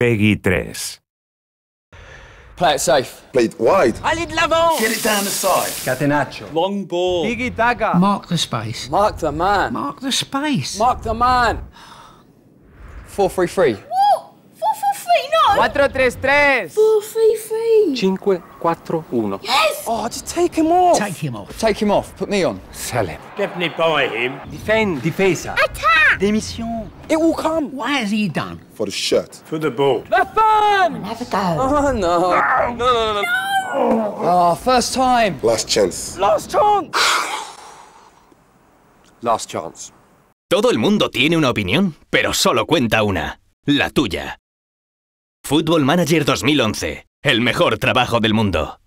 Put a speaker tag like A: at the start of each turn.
A: Peggy 3. Play it safe. Play it wide. I need level. Get it down the side. Catenaccio. Long ball. Tiki taka. Mark the space. Mark the man. Mark the space. Mark the man. 433. 433. 4 1 Yes! Oh, just take him off. Take him off. Take him off. Put me on. Sell him. me by him. Defend. Defesa. Attack. Demission It will come. Why has he done? For the shirt. For the ball. The fun! Never go. Oh, no. No, no, no, no. no. Oh, first time. Last chance. Last chance. Last chance. Todo el mundo tiene una opinión, pero solo cuenta una, la tuya. Football Manager 2011. El mejor trabajo del mundo.